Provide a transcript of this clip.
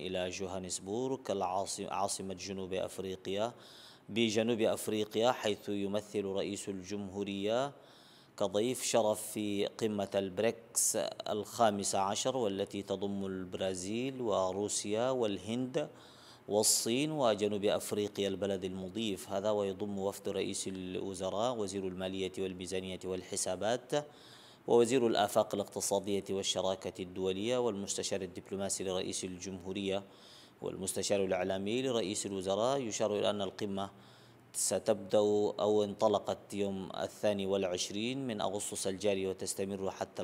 إلى جوهانسبورغ عاصمة جنوب أفريقيا بجنوب أفريقيا حيث يمثل رئيس الجمهورية كضيف شرف في قمة البريكس الخامسة عشر والتي تضم البرازيل وروسيا والهند والصين وجنوب أفريقيا البلد المضيف هذا ويضم وفد رئيس الوزراء وزير المالية والميزانية والحسابات ووزير الآفاق الاقتصادية والشراكة الدولية والمستشار الدبلوماسي لرئيس الجمهورية والمستشار الإعلامي لرئيس الوزراء يشار إلى أن القمة ستبدأ أو انطلقت يوم الثاني والعشرين من أغسطس الجاري وتستمر حتى